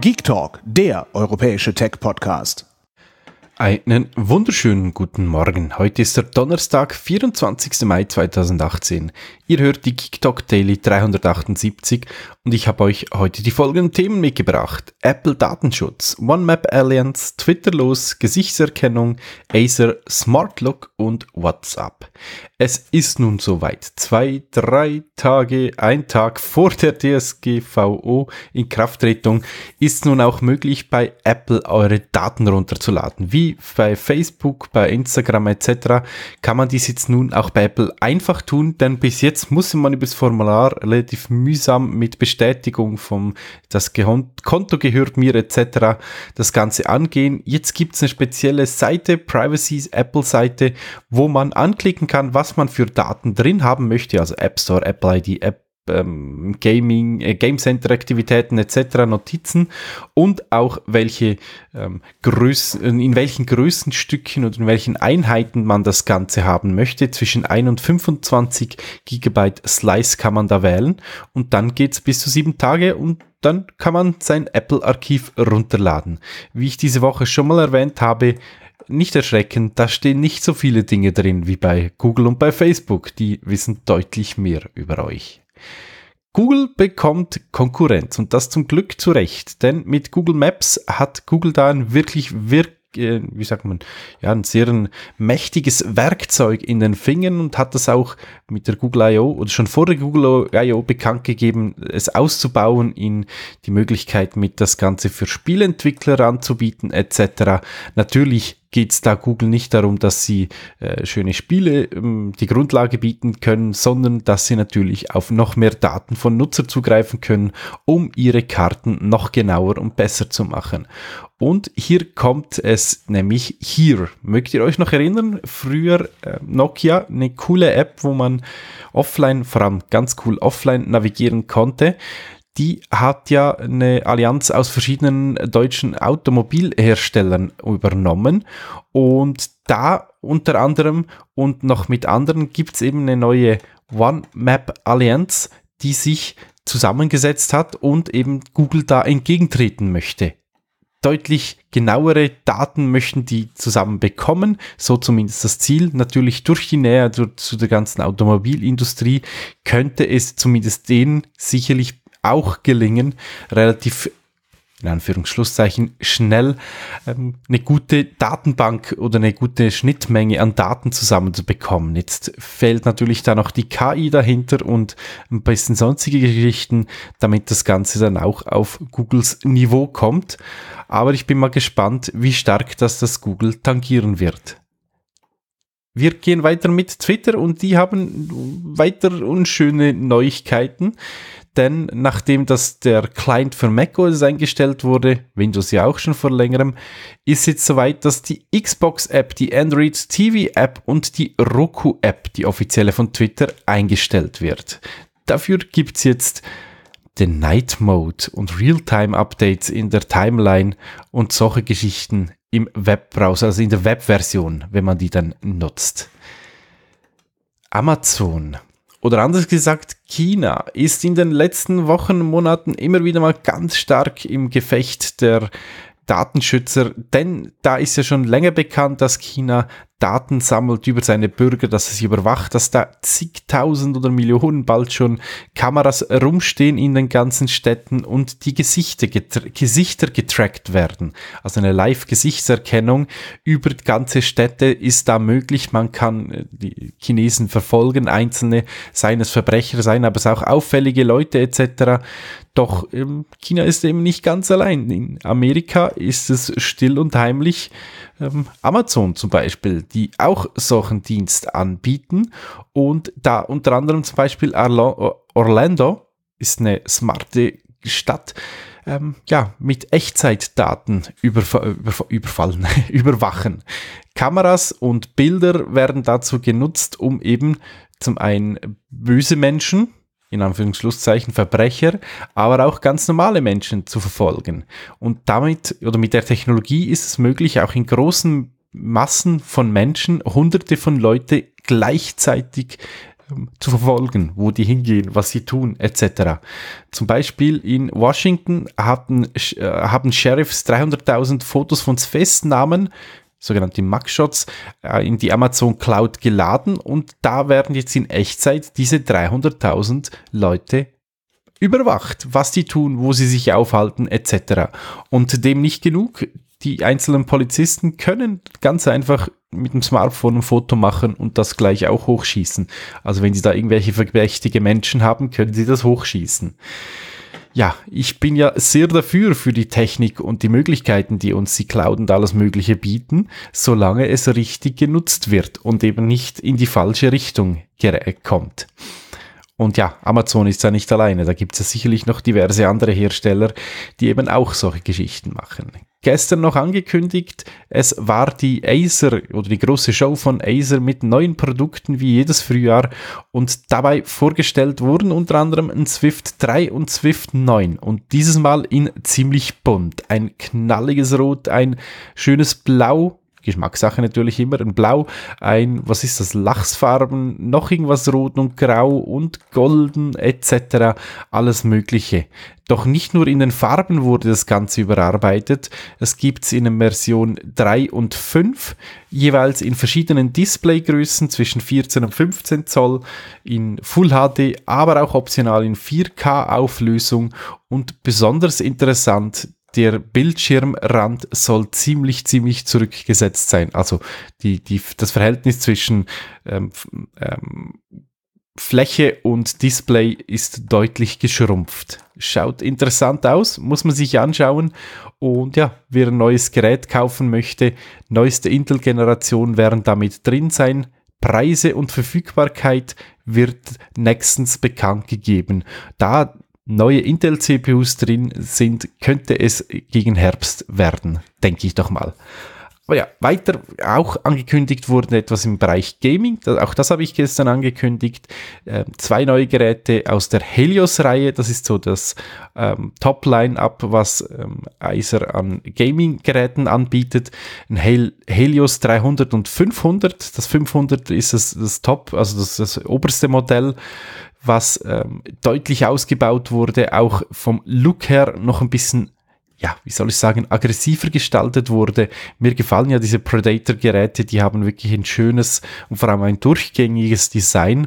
Geek Talk, der europäische Tech-Podcast. Einen wunderschönen guten Morgen. Heute ist der Donnerstag, 24. Mai 2018. Ihr hört die Geek Talk Daily 378 und ich habe euch heute die folgenden Themen mitgebracht. Apple Datenschutz, OneMap Alliance, Twitter los, Gesichtserkennung, Acer Smart Look und WhatsApp. Es ist nun soweit. Zwei, drei Tage, ein Tag vor der DSGVO in Krafttretung ist nun auch möglich, bei Apple eure Daten runterzuladen. Wie bei Facebook, bei Instagram etc. kann man dies jetzt nun auch bei Apple einfach tun, denn bis jetzt musste man übers Formular relativ mühsam mit Bestätigung Bestätigung vom, das Gehon Konto gehört mir etc. das Ganze angehen. Jetzt gibt es eine spezielle Seite, Privacy Apple Seite, wo man anklicken kann, was man für Daten drin haben möchte, also App Store, Apple ID, App ähm, Gaming, äh, Game Center Aktivitäten etc. Notizen und auch welche ähm, Größen, in welchen Größenstücken und in welchen Einheiten man das Ganze haben möchte. Zwischen 1 und 25 Gigabyte Slice kann man da wählen und dann geht es bis zu sieben Tage und dann kann man sein Apple-Archiv runterladen. Wie ich diese Woche schon mal erwähnt habe, nicht erschrecken, da stehen nicht so viele Dinge drin wie bei Google und bei Facebook. Die wissen deutlich mehr über euch. Google bekommt Konkurrenz und das zum Glück zu Recht, denn mit Google Maps hat Google da ein wirklich, wirklich äh, wie sagt man, ja, ein sehr ein mächtiges Werkzeug in den Fingern und hat das auch mit der Google I.O. oder schon vor der Google I.O. bekannt gegeben, es auszubauen in die Möglichkeit mit das Ganze für Spielentwickler anzubieten etc. Natürlich geht es da Google nicht darum, dass sie äh, schöne Spiele ähm, die Grundlage bieten können, sondern dass sie natürlich auf noch mehr Daten von Nutzer zugreifen können, um ihre Karten noch genauer und besser zu machen. Und hier kommt es nämlich hier. Mögt ihr euch noch erinnern? Früher äh, Nokia, eine coole App, wo man offline, vor allem ganz cool offline navigieren konnte die hat ja eine Allianz aus verschiedenen deutschen Automobilherstellern übernommen und da unter anderem und noch mit anderen gibt es eben eine neue One-Map-Allianz, die sich zusammengesetzt hat und eben Google da entgegentreten möchte. Deutlich genauere Daten möchten die zusammen bekommen, so zumindest das Ziel. Natürlich durch die Nähe zu, zu der ganzen Automobilindustrie könnte es zumindest denen sicherlich auch gelingen, relativ in Anführungsschlusszeichen schnell ähm, eine gute Datenbank oder eine gute Schnittmenge an Daten zusammenzubekommen. Jetzt fehlt natürlich da noch die KI dahinter und ein bisschen sonstige Geschichten, damit das Ganze dann auch auf Googles Niveau kommt. Aber ich bin mal gespannt, wie stark das das Google tangieren wird. Wir gehen weiter mit Twitter und die haben weiter unschöne Neuigkeiten, denn nachdem das der Client für macOS eingestellt wurde, Windows ja auch schon vor längerem, ist jetzt soweit, dass die Xbox App, die Android TV App und die Roku App, die offizielle von Twitter, eingestellt wird. Dafür gibt es jetzt den Night Mode und Realtime Updates in der Timeline und solche Geschichten im Webbrowser, also in der Webversion, wenn man die dann nutzt. Amazon oder anders gesagt China ist in den letzten Wochen, Monaten immer wieder mal ganz stark im Gefecht der Datenschützer, denn da ist ja schon länger bekannt, dass China Daten sammelt über seine Bürger, dass es überwacht, dass da zigtausend oder Millionen bald schon Kameras rumstehen in den ganzen Städten und die Gesichter, getra Gesichter getrackt werden. Also eine Live-Gesichtserkennung über ganze Städte ist da möglich. Man kann äh, die Chinesen verfolgen, einzelne seines Verbrecher sein, aber es auch auffällige Leute etc. Doch ähm, China ist eben nicht ganz allein. In Amerika ist es still und heimlich ähm, Amazon zum Beispiel, die auch solchen Dienst anbieten. Und da unter anderem zum Beispiel Orlando ist eine smarte Stadt, ähm, ja, mit Echtzeitdaten überf überf überfallen, überwachen. Kameras und Bilder werden dazu genutzt, um eben zum einen böse Menschen, in Anführungsschlusszeichen Verbrecher, aber auch ganz normale Menschen zu verfolgen. Und damit oder mit der Technologie ist es möglich, auch in großen Massen von Menschen, hunderte von Leute gleichzeitig ähm, zu verfolgen, wo die hingehen, was sie tun, etc. Zum Beispiel in Washington hatten, äh, haben Sheriffs 300.000 Fotos von Festnahmen sogenannte Mugshots, äh, in die Amazon Cloud geladen und da werden jetzt in Echtzeit diese 300.000 Leute überwacht, was die tun, wo sie sich aufhalten etc. Und dem nicht genug, die einzelnen Polizisten können ganz einfach mit dem Smartphone ein Foto machen und das gleich auch hochschießen. Also wenn sie da irgendwelche verdächtige Menschen haben, können sie das hochschießen ja, ich bin ja sehr dafür für die Technik und die Möglichkeiten, die uns die Cloud und alles Mögliche bieten, solange es richtig genutzt wird und eben nicht in die falsche Richtung äh, kommt. Und ja, Amazon ist ja nicht alleine. Da gibt es ja sicherlich noch diverse andere Hersteller, die eben auch solche Geschichten machen gestern noch angekündigt, es war die Acer oder die große Show von Acer mit neuen Produkten wie jedes Frühjahr und dabei vorgestellt wurden unter anderem ein Swift 3 und Swift 9 und dieses Mal in ziemlich bunt. Ein knalliges Rot, ein schönes Blau Geschmackssache natürlich immer. Ein Blau, ein, was ist das, Lachsfarben, noch irgendwas Rot und Grau und Golden etc. Alles Mögliche. Doch nicht nur in den Farben wurde das Ganze überarbeitet. Es gibt es in Version 3 und 5, jeweils in verschiedenen Displaygrößen zwischen 14 und 15 Zoll, in Full HD, aber auch optional in 4K-Auflösung und besonders interessant der Bildschirmrand soll ziemlich, ziemlich zurückgesetzt sein. Also die, die, das Verhältnis zwischen ähm, ähm, Fläche und Display ist deutlich geschrumpft. Schaut interessant aus, muss man sich anschauen. Und ja, wer ein neues Gerät kaufen möchte, neueste Intel-Generation werden damit drin sein. Preise und Verfügbarkeit wird nächstens bekannt gegeben. Da neue Intel-CPUs drin sind, könnte es gegen Herbst werden, denke ich doch mal. Aber ja, weiter auch angekündigt wurde etwas im Bereich Gaming. Auch das habe ich gestern angekündigt. Ähm, zwei neue Geräte aus der Helios-Reihe. Das ist so das ähm, Top-Line-Up, was ähm, Acer an Gaming-Geräten anbietet. Ein Hel Helios 300 und 500. Das 500 ist das, das Top, also das, das oberste Modell was ähm, deutlich ausgebaut wurde, auch vom Look her noch ein bisschen ja, wie soll ich sagen, aggressiver gestaltet wurde. Mir gefallen ja diese Predator-Geräte, die haben wirklich ein schönes und vor allem ein durchgängiges Design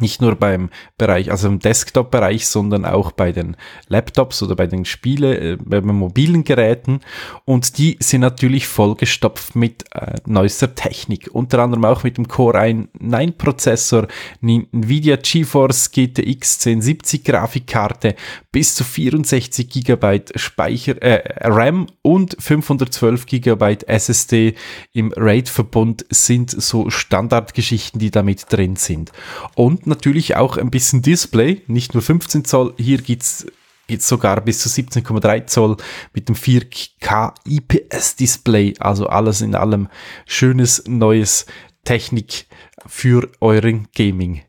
nicht nur beim Bereich, also im Desktop-Bereich, sondern auch bei den Laptops oder bei den Spiele, äh, bei den mobilen Geräten. Und die sind natürlich vollgestopft mit äh, neuester Technik. Unter anderem auch mit dem Core i9-Prozessor, Nvidia GeForce GTX 1070 Grafikkarte, bis zu 64 GB Speicher, äh, RAM und 512 GB SSD im RAID-Verbund sind so Standardgeschichten, die damit drin sind. Und natürlich auch ein bisschen Display, nicht nur 15 Zoll, hier gibt's jetzt sogar bis zu 17,3 Zoll mit dem 4K IPS Display, also alles in allem schönes neues Technik für euren Gaming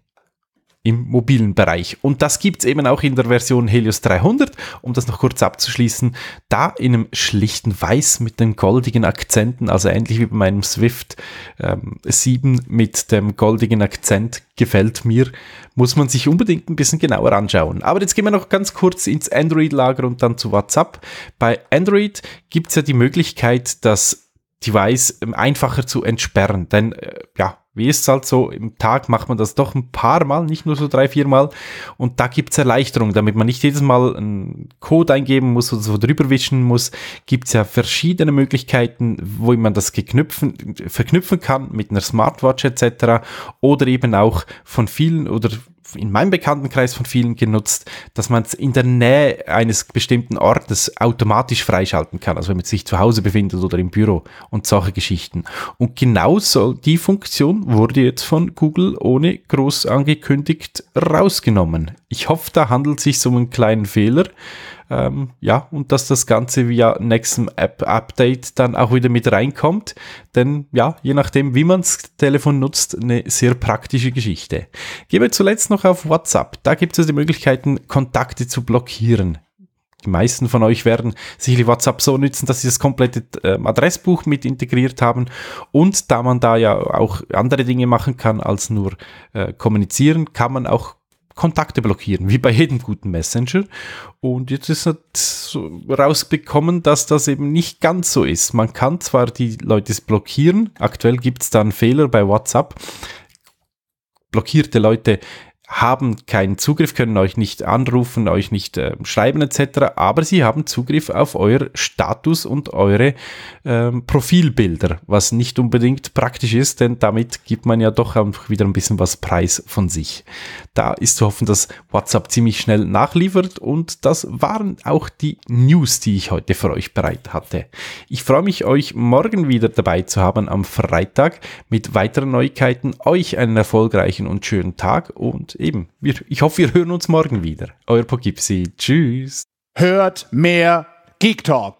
im mobilen Bereich. Und das gibt es eben auch in der Version Helios 300, um das noch kurz abzuschließen, da in einem schlichten Weiß mit den goldigen Akzenten, also ähnlich wie bei meinem Swift ähm, 7 mit dem goldigen Akzent gefällt mir, muss man sich unbedingt ein bisschen genauer anschauen. Aber jetzt gehen wir noch ganz kurz ins Android-Lager und dann zu WhatsApp. Bei Android gibt es ja die Möglichkeit, das Device ähm, einfacher zu entsperren, denn äh, ja, wie ist es halt so, im Tag macht man das doch ein paar Mal, nicht nur so drei, vier Mal. Und da gibt es Erleichterung, damit man nicht jedes Mal einen Code eingeben muss oder so drüber wischen muss. Gibt es ja verschiedene Möglichkeiten, wo man das geknüpfen, verknüpfen kann mit einer Smartwatch etc. Oder eben auch von vielen oder in meinem Bekanntenkreis von vielen genutzt, dass man es in der Nähe eines bestimmten Ortes automatisch freischalten kann, also wenn man sich zu Hause befindet oder im Büro und solche Geschichten. Und genau so die Funktion wurde jetzt von Google ohne groß angekündigt rausgenommen. Ich hoffe, da handelt es sich um einen kleinen Fehler. Ähm, ja, und dass das Ganze via nächsten App-Update dann auch wieder mit reinkommt. Denn ja, je nachdem, wie man das Telefon nutzt, eine sehr praktische Geschichte. Gehen wir zuletzt noch auf WhatsApp. Da gibt es die Möglichkeiten, Kontakte zu blockieren. Die meisten von euch werden sicherlich WhatsApp so nützen, dass sie das komplette ähm, Adressbuch mit integriert haben. Und da man da ja auch andere Dinge machen kann als nur äh, kommunizieren, kann man auch Kontakte blockieren, wie bei jedem guten Messenger. Und jetzt ist halt so rausbekommen, dass das eben nicht ganz so ist. Man kann zwar die Leute blockieren, aktuell gibt es da einen Fehler bei WhatsApp, blockierte Leute haben keinen Zugriff, können euch nicht anrufen, euch nicht äh, schreiben etc., aber sie haben Zugriff auf euer Status und eure ähm, Profilbilder, was nicht unbedingt praktisch ist, denn damit gibt man ja doch einfach wieder ein bisschen was preis von sich. Da ist zu hoffen, dass WhatsApp ziemlich schnell nachliefert und das waren auch die News, die ich heute für euch bereit hatte. Ich freue mich, euch morgen wieder dabei zu haben am Freitag mit weiteren Neuigkeiten. Euch einen erfolgreichen und schönen Tag und eben, wir, ich hoffe, wir hören uns morgen wieder. Euer Pogipsi. Tschüss. Hört mehr Geek Talk.